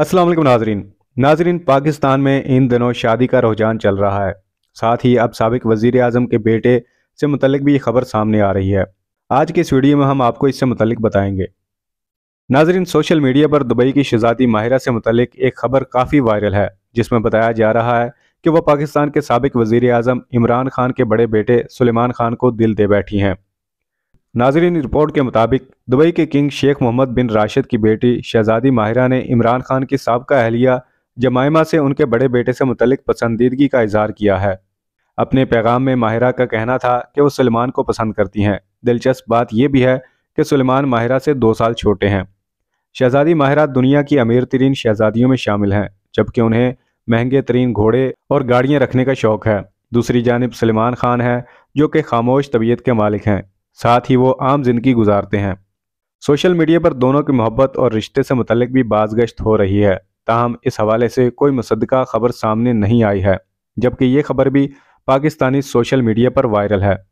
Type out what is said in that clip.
अस्सलाम वालेकुम नाजरीन नाजरीन पाकिस्तान में इन दिनों शादी का रुझान चल रहा है साथ ही अब सबक वजीर अजम के बेटे से मुतलिक भी ये खबर सामने आ रही है आज के इस वीडियो में हम आपको इससे मुतलिक बताएंगे नाजरीन सोशल मीडिया पर दुबई की शहजादी माहिरा से मुतलिक एक खबर काफ़ी वायरल है जिसमें बताया जा रहा है कि वह पाकिस्तान के सबक वजीर अजम इमरान खान के बड़े बेटे सुलेमान खान को दिल दे बैठी हैं नाजरीन रिपोर्ट के मुताबिक दुबई के king Sheikh Mohammed bin Rashid की बेटी शहजादी माहिरा ने इमरान खान की सबका अहलिया जमायमा से उनके बड़े बेटे से मुतलिक पसंदीदगी का इजहार किया है अपने पैगाम में माहिरा का कहना था कि वो सलमान को पसंद करती हैं दिलचस्प बात यह भी है कि सलमान माहिरा से दो साल छोटे हैं शहजादी माहिरा दुनिया की अमीर तरीन शहजादियों में शामिल हैं जबकि उन्हें महंगे तरीन घोड़े और गाड़ियाँ रखने का शौक़ है दूसरी जानब सलमान खान हैं जो कि खामोश तबीयत के मालिक हैं साथ ही वो आम जिंदगी गुजारते हैं सोशल मीडिया पर दोनों की मोहब्बत और रिश्ते से मुतल भी बाजगश्त हो रही है ताहम इस हवाले से कोई मुसदका खबर सामने नहीं आई है जबकि ये खबर भी पाकिस्तानी सोशल मीडिया पर वायरल है